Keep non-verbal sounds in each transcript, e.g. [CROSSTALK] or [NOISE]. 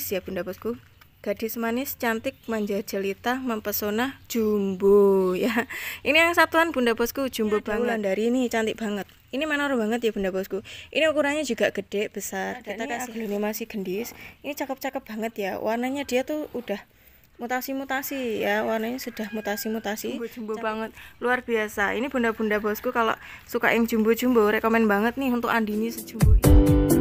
manis ya bunda bosku gadis manis cantik manja jelita mempesona jumbo ya ini yang satuan bunda bosku jumbo ya, banget dari ini cantik banget ini menor banget ya bunda bosku ini ukurannya juga gede besar nah, kita kasih masih gendis ini cakep-cakep banget ya warnanya dia tuh udah mutasi-mutasi ya warnanya sudah mutasi-mutasi jumbo-jumbo banget luar biasa ini bunda-bunda bosku kalau suka yang jumbo-jumbo rekomend banget nih untuk andini sejumbo ini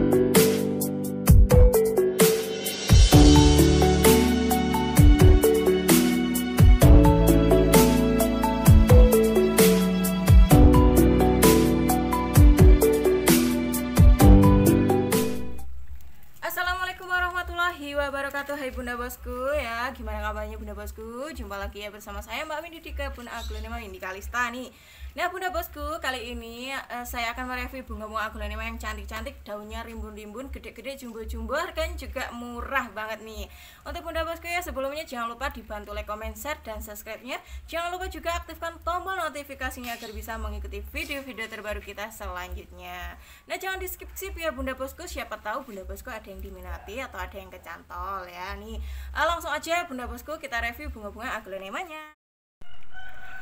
jumpa lagi ya bersama saya Mbak Windy di Kebun Aglonema Windy Kalistani Nah Bunda Bosku, kali ini uh, saya akan mereview bunga-bunga aglonema yang cantik-cantik Daunnya rimbun-rimbun, gede-gede, jumbo-jumbo, kan juga murah banget nih Untuk Bunda Bosku ya sebelumnya jangan lupa dibantu like, comment, share, dan subscribe-nya Jangan lupa juga aktifkan tombol notifikasinya agar bisa mengikuti video-video terbaru kita selanjutnya Nah jangan di skip-skip ya Bunda Bosku, siapa tahu Bunda Bosku ada yang diminati atau ada yang kecantol ya nih eh, Langsung aja Bunda Bosku kita review bunga-bunga aglonemanya.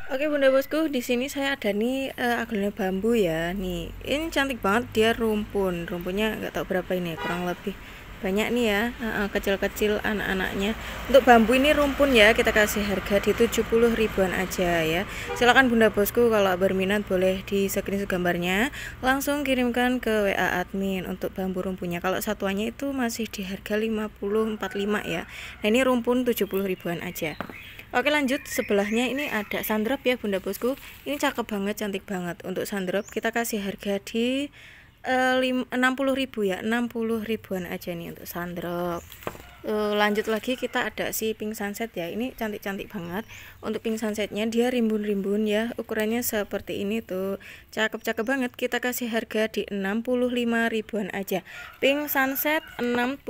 Oke bunda bosku, di sini saya ada nih uh, eh, aglonema bambu ya. Nih, ini cantik banget dia rumpun. Rumpunnya nggak tau berapa ini, kurang lebih banyak nih ya eh, eh, kecil-kecil anak-anaknya untuk bambu ini rumpun ya kita kasih harga di 70 ribuan aja ya silakan bunda bosku kalau berminat boleh di screenshot gambarnya langsung kirimkan ke WA admin untuk bambu rumpunnya kalau satuannya itu masih di harga empat lima ya nah ini rumpun 70 ribuan aja Oke lanjut sebelahnya ini ada sandrop ya bunda bosku ini cakep banget cantik banget untuk sandrop kita kasih harga di eh, enam puluh ribu ya 60 ribuan aja nih untuk sandrop Eh, lanjut lagi kita ada si pink sunset ya ini cantik-cantik banget untuk pink sunsetnya dia rimbun-rimbun ya ukurannya seperti ini tuh cakep-cakep banget kita kasih harga di 65 ribuan aja pink sunset 65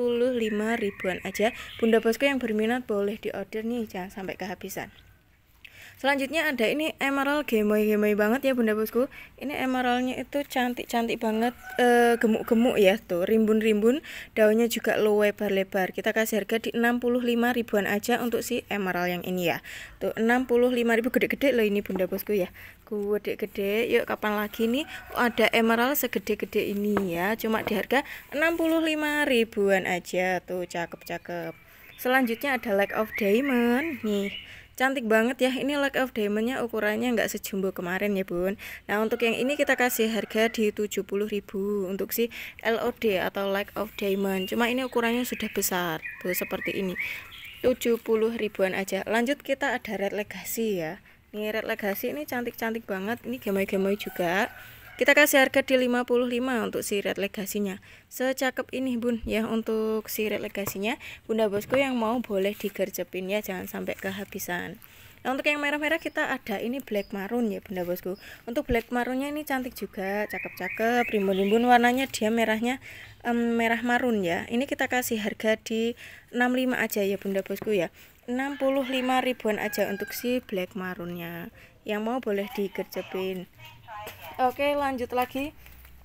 ribuan aja bunda bosku yang berminat boleh diorder nih jangan sampai kehabisan selanjutnya ada ini emerald gemoy gemoy banget ya bunda bosku ini emeraldnya itu cantik cantik banget e, eh, gemuk gemuk ya tuh rimbun rimbun daunnya juga lebar lebar kita kasih harga di 65 ribuan aja untuk si emerald yang ini ya tuh 65 ribu gede-gede loh ini bunda bosku ya gede-gede yuk kapan lagi nih oh, ada emerald segede-gede ini ya cuma di harga 65 ribuan aja tuh cakep-cakep selanjutnya ada lack of diamond nih Cantik banget ya. Ini like of Diamondnya ukurannya nggak sejumbo kemarin ya bun. Nah untuk yang ini kita kasih harga di 70.000 untuk si LOD atau like of Diamond. Cuma ini ukurannya sudah besar tuh seperti ini. 70 ribuan aja lanjut kita ada red legacy ya ini red legacy ini cantik-cantik banget ini gemoy-gemoy juga kita kasih harga di 55 untuk si red legasinya. Secakep ini Bun ya untuk si red legasinya. Bunda Bosku yang mau boleh digerjepin ya jangan sampai kehabisan. Nah, untuk yang merah-merah kita ada ini black maroon ya Bunda Bosku. Untuk black maroonnya ini cantik juga, cakep-cakep, rimbun-rimbun warnanya dia merahnya um, merah marun ya. Ini kita kasih harga di 65 aja ya Bunda Bosku ya. 65 ribuan aja untuk si black maroonnya. Yang mau boleh digerjepin. Oke lanjut lagi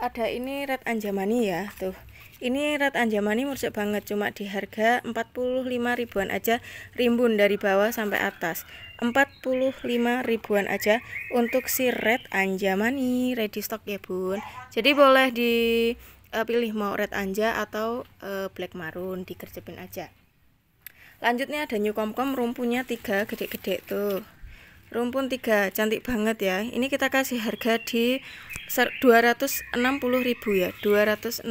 ada ini red anjamani ya tuh ini red anjamani murcek banget cuma di harga 45 ribuan aja rimbun dari bawah sampai atas 45 ribuan aja untuk si red anjamani ready stock ya bun jadi boleh dipilih e, mau red anja atau e, black maroon dikerjepin aja lanjutnya ada new komkom rumpunya tiga gede-gede tuh rumpun tiga, cantik banget ya ini kita kasih harga di 260.000 ya 260.000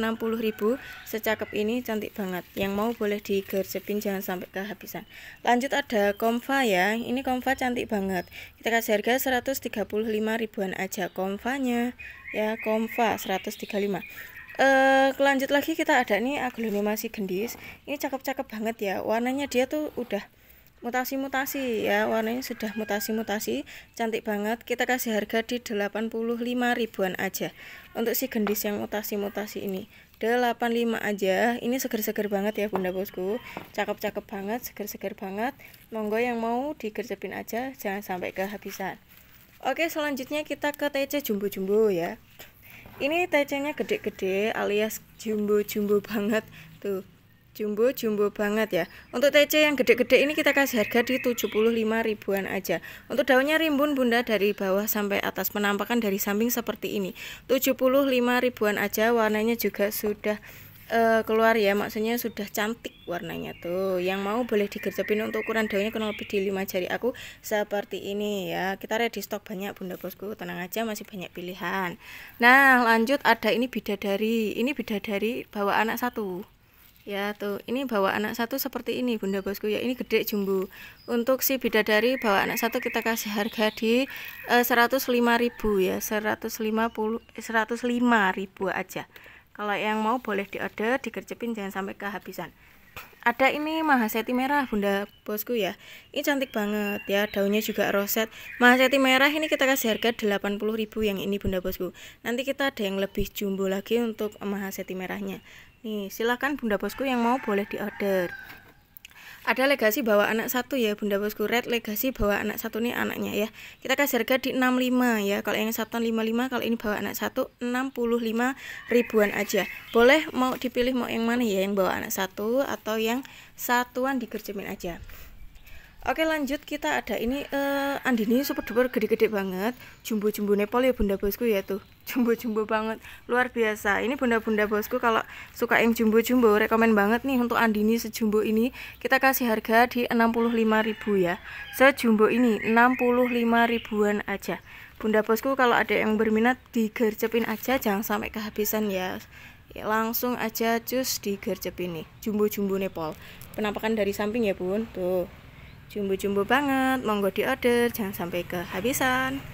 secakep ini cantik banget yang mau boleh digercepin jangan sampai kehabisan lanjut ada komfa ya ini komfa cantik banget kita kasih harga 135 ribuan aja komfanya ya komfa 135 Uh, lanjut lagi kita ada nih aglonema gendis ini cakep-cakep banget ya warnanya dia tuh udah mutasi-mutasi ya warnanya sudah mutasi-mutasi cantik banget kita kasih harga di 85 ribuan aja untuk si gendis yang mutasi-mutasi ini 85 aja ini seger-seger banget ya bunda bosku cakep-cakep banget seger-seger banget monggo yang mau digercepin aja jangan sampai kehabisan oke selanjutnya kita ke TC jumbo-jumbo ya ini TC nya gede-gede alias jumbo-jumbo banget tuh Jumbo jumbo banget ya. Untuk TC yang gede-gede ini kita kasih harga di 75 ribuan aja. Untuk daunnya rimbun Bunda dari bawah sampai atas penampakan dari samping seperti ini. 75 ribuan aja, warnanya juga sudah uh, keluar ya maksudnya sudah cantik warnanya tuh yang mau boleh digercepin untuk ukuran daunnya kurang lebih di 5 jari aku seperti ini ya kita ready stok banyak bunda bosku tenang aja masih banyak pilihan nah lanjut ada ini bidadari ini bidadari bawa anak satu ya tuh ini bawa anak satu seperti ini bunda bosku ya ini gede jumbo untuk si bidadari bawa anak satu kita kasih harga di eh, lima 105.000 ya 150 105.000 eh, aja kalau yang mau boleh diorder, dikerjepin jangan sampai kehabisan ada ini mahaseti merah bunda bosku ya ini cantik banget ya daunnya juga roset mahaseti merah ini kita kasih harga 80.000 yang ini bunda bosku nanti kita ada yang lebih jumbo lagi untuk mahaseti merahnya Nih, silahkan Bunda Bosku yang mau boleh diorder. Ada legasi bawa anak satu ya, Bunda Bosku Red legasi bawa anak satu nih anaknya ya. Kita kasih harga di 65 ya. Kalau yang satu 55, kalau ini bawa anak satu 65 ribuan aja. Boleh mau dipilih mau yang mana ya, yang bawa anak satu atau yang satuan dikerjemin aja. Oke lanjut kita ada ini uh, Andini super duper gede-gede banget Jumbo-jumbo Nepal ya bunda bosku ya tuh [LAUGHS] Jumbo-jumbo banget luar biasa Ini bunda-bunda bosku kalau suka yang jumbo-jumbo Rekomen banget nih untuk Andini sejumbo ini Kita kasih harga di 65 ribu ya Sejumbo ini 65 ribuan aja Bunda bosku kalau ada yang berminat digercepin aja Jangan sampai kehabisan ya, ya langsung aja cus digercepin nih jumbo-jumbo Nepal penampakan dari samping ya bun tuh Jumbo-jumbo banget, monggo diorder, jangan sampai kehabisan.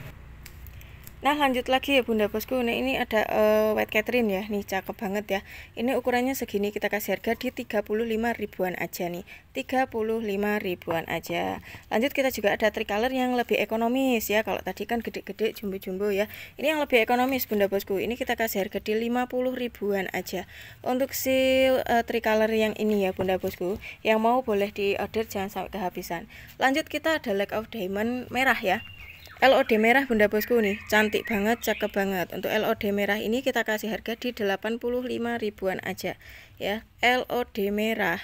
Nah lanjut lagi ya bunda bosku Nah ini ada uh, white catherine ya Nih cakep banget ya Ini ukurannya segini kita kasih harga di 35 ribuan aja nih 35 ribuan aja Lanjut kita juga ada tricolor yang lebih ekonomis ya Kalau tadi kan gede-gede jumbo-jumbo ya Ini yang lebih ekonomis bunda bosku Ini kita kasih harga di 50 ribuan aja Untuk si uh, tricolor yang ini ya bunda bosku Yang mau boleh di order jangan sampai kehabisan Lanjut kita ada of diamond merah ya LOD merah Bunda Bosku nih, cantik banget, cakep banget. Untuk LOD merah ini kita kasih harga di 85 ribuan aja ya. LOD merah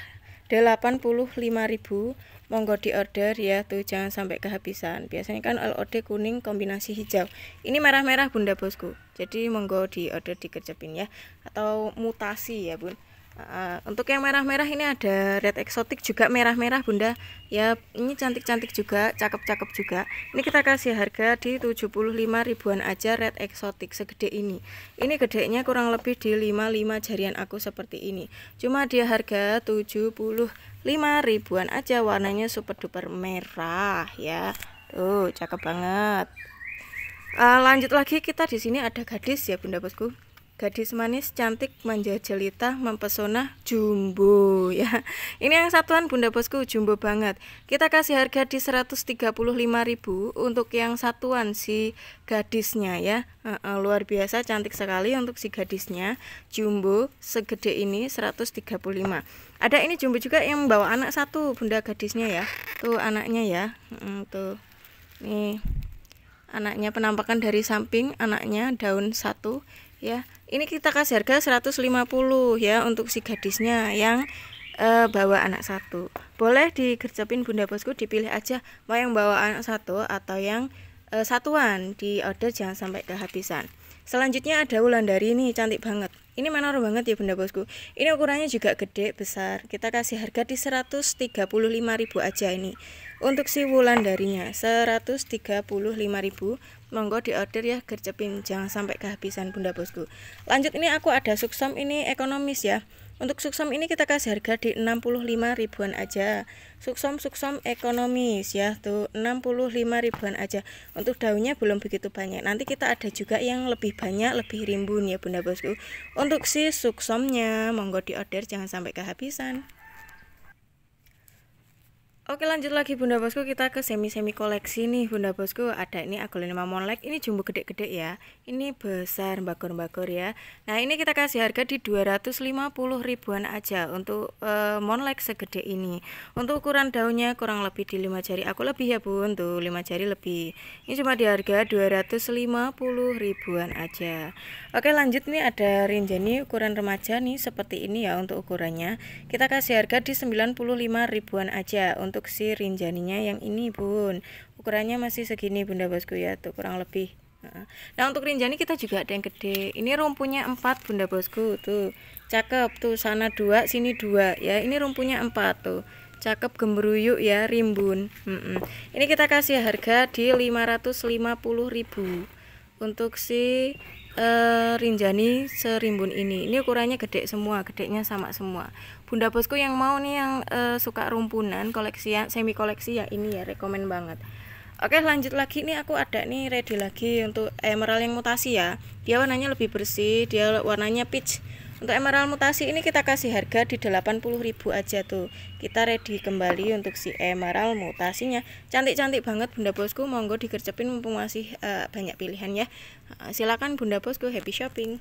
85 ribu monggo di order ya tuh jangan sampai kehabisan biasanya kan LOD kuning kombinasi hijau ini merah-merah bunda bosku jadi monggo di order dikerjapin ya atau mutasi ya bun untuk yang merah-merah ini ada red exotic juga merah-merah bunda ya ini cantik-cantik juga cakep-cakep juga ini kita kasih harga di 75 ribuan aja red exotic segede ini ini gedenya kurang lebih di 55 jarian aku seperti ini cuma dia harga 75 ribuan aja warnanya super duper merah ya tuh cakep banget uh, lanjut lagi kita di sini ada gadis ya bunda bosku Gadis manis, cantik, manja jelita, mempesona, jumbo [LAUGHS] ya. Ini yang satuan Bunda Bosku jumbo banget. Kita kasih harga di 135.000 untuk yang satuan si gadisnya ya. E -e, luar biasa cantik sekali untuk si gadisnya. Jumbo segede ini 135. Ada ini jumbo juga yang bawa anak satu Bunda gadisnya ya. Tuh anaknya ya. E tuh. Nih. Anaknya penampakan dari samping anaknya daun satu ya ini kita kasih harga 150 ya untuk si gadisnya yang e, bawa anak satu boleh digercepin bunda bosku dipilih aja mau yang bawa anak satu atau yang e, satuan di order jangan sampai kehabisan selanjutnya ada ulandari ini cantik banget ini menor banget ya Bunda Bosku. Ini ukurannya juga gede, besar. Kita kasih harga di 135.000 aja ini. Untuk si wulan darinya 135.000. Monggo di order ya gercepin, jangan sampai kehabisan Bunda Bosku. Lanjut ini aku ada suksom ini ekonomis ya. Untuk suksom ini kita kasih harga di 65 ribuan aja. Suksom-suksom ekonomis ya, tuh 65 ribuan aja. Untuk daunnya belum begitu banyak. Nanti kita ada juga yang lebih banyak, lebih rimbun ya Bunda Bosku. Untuk si suksomnya monggo diorder jangan sampai kehabisan. Oke lanjut lagi bunda bosku kita ke semi-semi koleksi nih bunda bosku ada ini aku lima monlek ini jumbo gede-gede ya ini besar bakor-bakor ya nah ini kita kasih harga di 250 ribuan aja untuk e, monlek segede ini untuk ukuran daunnya kurang lebih di 5 jari aku lebih ya bun untuk 5 jari lebih ini cuma di harga 250 ribuan aja oke lanjut nih ada rinjani ukuran remaja nih seperti ini ya untuk ukurannya kita kasih harga di 95 ribuan aja untuk untuk si rinjaninya yang ini bun ukurannya masih segini bunda bosku ya tuh kurang lebih nah untuk rinjani kita juga ada yang gede ini rumpunya 4 bunda bosku tuh cakep tuh sana dua sini dua ya ini rumpunya 4 tuh cakep gemeruyuk ya rimbun mm -mm. ini kita kasih harga di 550.000 untuk si uh, rinjani serimbun ini ini ukurannya gede semua gedenya sama semua bunda bosku yang mau nih yang uh, suka rumpunan koleksi ya semi koleksi ya ini ya rekomen banget Oke lanjut lagi nih aku ada nih ready lagi untuk emerald yang mutasi ya Dia warnanya lebih bersih, dia warnanya peach untuk emerald mutasi ini kita kasih harga di 80.000 aja tuh. Kita ready kembali untuk si emerald mutasinya. Cantik-cantik banget Bunda Bosku, monggo dikerjepin mumpung masih uh, banyak pilihan ya. Eh, silakan Bunda Bosku happy shopping.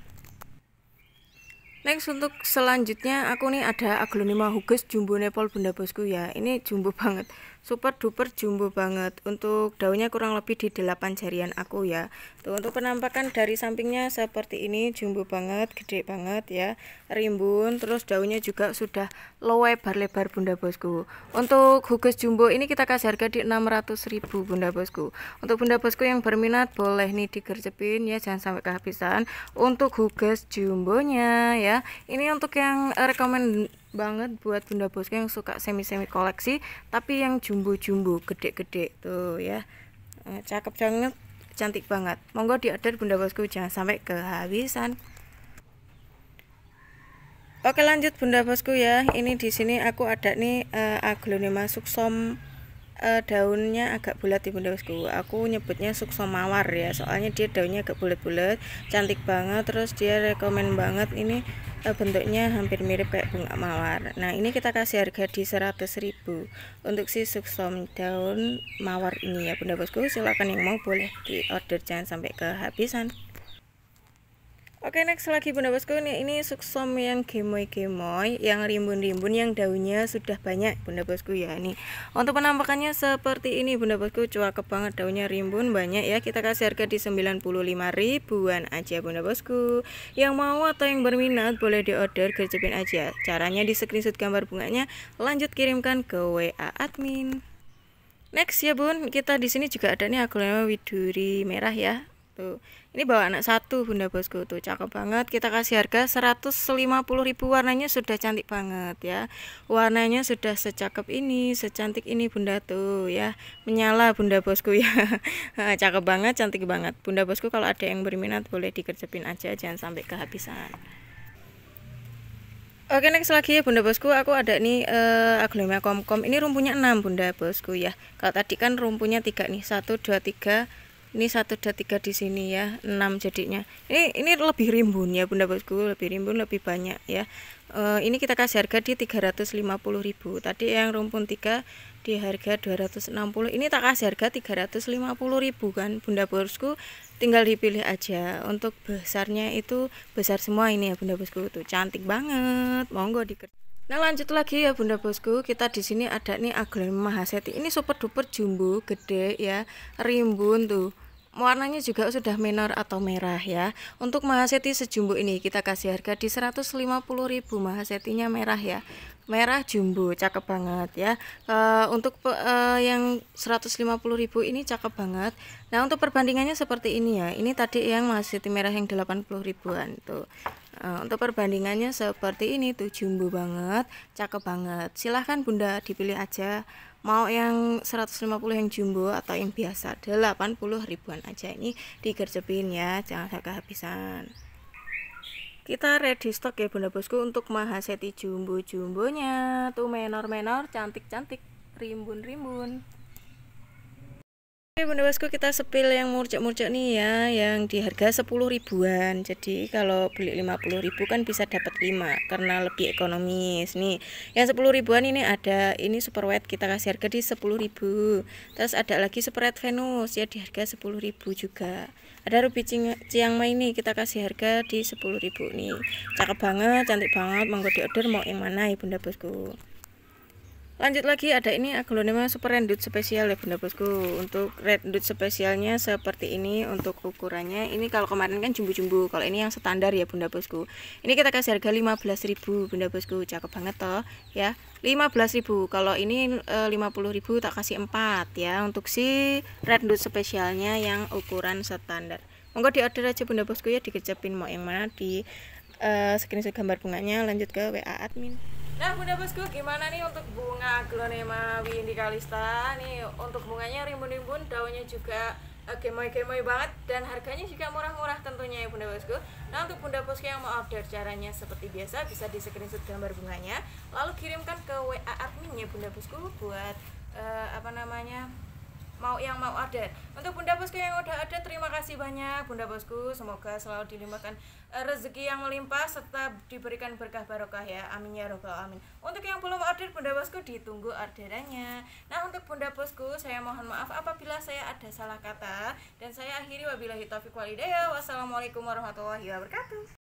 Next untuk selanjutnya aku nih ada aglonema hugus jumbo nepal Bunda Bosku ya. Ini jumbo [LAUGHS] banget super duper jumbo banget untuk daunnya kurang lebih di 8 jarian aku ya tuh untuk penampakan dari sampingnya seperti ini jumbo banget gede banget ya rimbun terus daunnya juga sudah lebar-lebar bunda bosku untuk hugus jumbo ini kita kasih harga di ribu bunda bosku untuk bunda bosku yang berminat boleh nih digercepin ya jangan sampai kehabisan untuk hugus jumbonya ya ini untuk yang rekomend banget buat bunda bosku yang suka semi-semi koleksi tapi yang jumbo-jumbo gede-gede tuh ya eh, cakep banget cantik banget monggo diorder bunda bosku jangan sampai kehabisan oke lanjut bunda bosku ya ini di sini aku ada nih uh, eh, aglonema suksom uh, eh, daunnya agak bulat di bunda bosku aku nyebutnya suksom mawar ya soalnya dia daunnya agak bulat-bulat cantik banget terus dia rekomen banget ini Eh, bentuknya hampir mirip kayak bunga mawar nah ini kita kasih harga di 100.000 untuk si suksom daun mawar ini ya bunda bosku silahkan yang mau boleh di order jangan sampai kehabisan Oke next lagi bunda bosku ini, ini suksom yang gemoy-gemoy yang rimbun-rimbun yang daunnya sudah banyak bunda bosku ya ini Untuk penampakannya seperti ini bunda bosku cuakep banget daunnya rimbun banyak ya kita kasih harga di 95 ribuan aja bunda bosku Yang mau atau yang berminat boleh di order gercepin aja Caranya di screenshot gambar bunganya lanjut kirimkan ke WA admin Next ya bun kita di sini juga ada nih aglonema widuri merah ya Tuh. Ini bawa anak satu Bunda Bosku tuh cakep banget. Kita kasih harga ribu warnanya sudah cantik banget ya. Warnanya sudah secakep ini, secantik ini Bunda tuh ya. Menyala Bunda Bosku ya. [LAUGHS] cakep banget, cantik banget. Bunda Bosku kalau ada yang berminat boleh dikerjepin aja jangan sampai kehabisan. Oke next lagi ya Bunda Bosku aku ada nih uh, aglomia komkom ini rumpunya 6 Bunda Bosku ya kalau tadi kan rumpunya 3 nih 1, 2, 3, ini satu dan tiga di sini ya enam jadinya ini ini lebih rimbun ya bunda bosku lebih rimbun lebih banyak ya e, ini kita kasih harga di ribu. tadi yang rumpun tiga di harga 260 ini tak kasih harga ribu kan bunda bosku tinggal dipilih aja untuk besarnya itu besar semua ini ya bunda bosku tuh cantik banget monggo dikerjakan Nah lanjut lagi ya bunda bosku, kita di sini ada nih aglonema Mahaseti. Ini super duper jumbo, gede ya, rimbun tuh warnanya juga sudah minor atau merah ya untuk mahaseti sejumbo ini kita kasih harga di 150.000 mahasetinya merah ya merah jumbo cakep banget ya uh, untuk uh, yang 150.000 ini cakep banget nah untuk perbandingannya seperti ini ya ini tadi yang masih merah yang 80 ribuan tuh uh, untuk perbandingannya seperti ini tuh jumbo banget cakep banget silahkan bunda dipilih aja mau yang 150 yang jumbo atau yang biasa 80 ribuan aja ini digercepin ya jangan sampai kehabisan kita ready stock ya bunda bosku untuk mahaseti jumbo-jumbonya tuh menor-menor cantik-cantik rimbun-rimbun Oke Bunda bosku kita sepil yang murcek-murcek nih ya yang di harga 10 ribuan jadi kalau beli 50 ribu kan bisa dapat 5 karena lebih ekonomis nih yang 10 ribuan ini ada ini super wet kita kasih harga di 10 ribu terus ada lagi super wet venus ya di harga 10 ribu juga ada ruby ciang mai ini kita kasih harga di 10 ribu nih cakep banget cantik banget monggo di order mau yang mana ya Bunda Bosku lanjut lagi ada ini aglonema super rendut spesial ya bunda bosku untuk red rendut spesialnya seperti ini untuk ukurannya ini kalau kemarin kan jumbo-jumbo kalau ini yang standar ya bunda bosku ini kita kasih harga 15.000 bunda bosku cakep banget toh ya 15.000 kalau ini eh, puluh 50.000 tak kasih 4 ya untuk si red rendut spesialnya yang ukuran standar monggo di order aja bunda bosku ya dikejapin mau yang mana di uh, eh, screenshot gambar bunganya lanjut ke WA admin Nah Bunda Bosku gimana nih untuk bunga Glonema kalista Nih untuk bunganya rimbun-rimbun daunnya juga uh, gemoy-gemoy banget dan harganya juga murah-murah tentunya ya Bunda Bosku Nah untuk Bunda Bosku yang mau order caranya seperti biasa bisa di screenshot gambar bunganya Lalu kirimkan ke WA adminnya Bunda Bosku buat uh, apa namanya mau yang mau ada. Untuk Bunda Bosku yang udah ada terima kasih banyak Bunda Bosku. Semoga selalu dilimpahkan eh, rezeki yang melimpah serta diberikan berkah barokah ya. Amin ya robbal amin Untuk yang belum order Bunda Bosku ditunggu orderannya. Nah, untuk Bunda Bosku saya mohon maaf apabila saya ada salah kata dan saya akhiri wabillahi taufiq walidaya Wassalamualaikum warahmatullahi wabarakatuh.